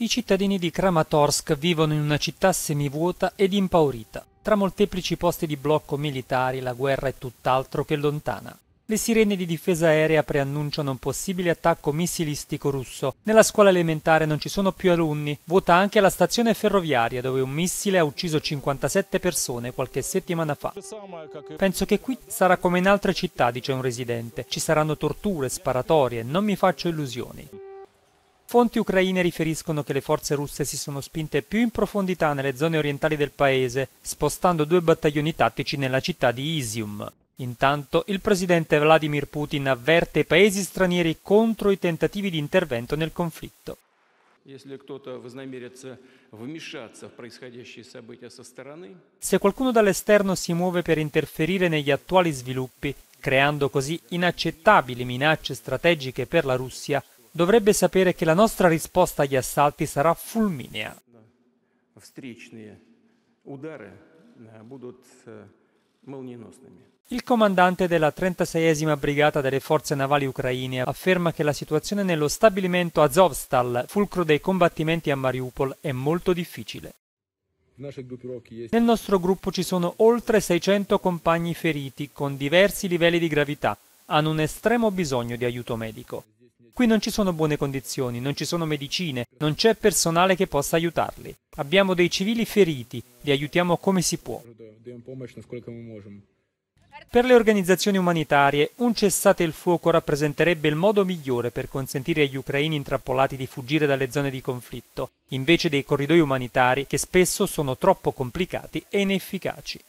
I cittadini di Kramatorsk vivono in una città semivuota ed impaurita. Tra molteplici posti di blocco militari la guerra è tutt'altro che lontana. Le sirene di difesa aerea preannunciano un possibile attacco missilistico russo. Nella scuola elementare non ci sono più alunni, Vuota anche la stazione ferroviaria dove un missile ha ucciso 57 persone qualche settimana fa. Penso che qui sarà come in altre città, dice un residente. Ci saranno torture, sparatorie, non mi faccio illusioni. Fonti ucraine riferiscono che le forze russe si sono spinte più in profondità nelle zone orientali del paese, spostando due battaglioni tattici nella città di Isium. Intanto il presidente Vladimir Putin avverte i paesi stranieri contro i tentativi di intervento nel conflitto. Se qualcuno dall'esterno si muove per interferire negli attuali sviluppi, creando così inaccettabili minacce strategiche per la Russia, dovrebbe sapere che la nostra risposta agli assalti sarà fulminea. Э, э, Il comandante della 36esima brigata delle forze navali ucraine afferma che la situazione nello stabilimento Azovstal, fulcro dei combattimenti a Mariupol, è molto difficile. Nel nostro gruppo ci sono oltre 600 compagni feriti con diversi livelli di gravità, hanno un estremo bisogno di aiuto medico. Qui non ci sono buone condizioni, non ci sono medicine, non c'è personale che possa aiutarli. Abbiamo dei civili feriti, li aiutiamo come si può. Per le organizzazioni umanitarie, un cessate il fuoco rappresenterebbe il modo migliore per consentire agli ucraini intrappolati di fuggire dalle zone di conflitto, invece dei corridoi umanitari che spesso sono troppo complicati e inefficaci.